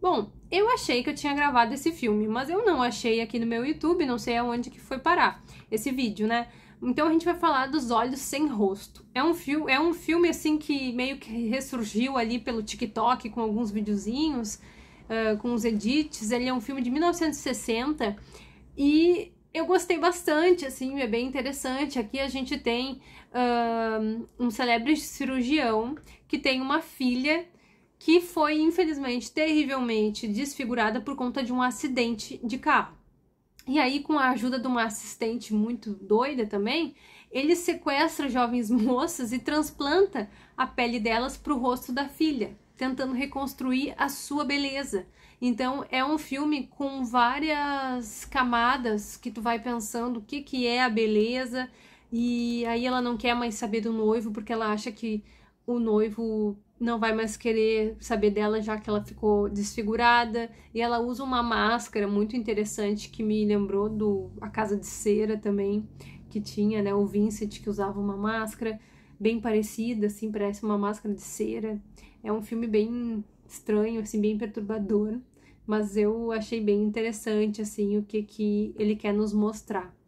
Bom, eu achei que eu tinha gravado esse filme, mas eu não achei aqui no meu YouTube, não sei aonde que foi parar esse vídeo, né? Então a gente vai falar dos Olhos Sem Rosto. É um, é um filme assim que meio que ressurgiu ali pelo TikTok com alguns videozinhos, uh, com os edits. Ele é um filme de 1960 e eu gostei bastante, assim, é bem interessante. Aqui a gente tem uh, um célebre cirurgião que tem uma filha que foi infelizmente terrivelmente desfigurada por conta de um acidente de carro. E aí, com a ajuda de uma assistente muito doida também, ele sequestra jovens moças e transplanta a pele delas para o rosto da filha, tentando reconstruir a sua beleza. Então é um filme com várias camadas que tu vai pensando o que, que é a beleza, e aí ela não quer mais saber do noivo porque ela acha que o noivo não vai mais querer saber dela já que ela ficou desfigurada e ela usa uma máscara muito interessante que me lembrou do a casa de cera também que tinha né o Vincent que usava uma máscara bem parecida assim parece uma máscara de cera é um filme bem estranho assim bem perturbador mas eu achei bem interessante assim o que que ele quer nos mostrar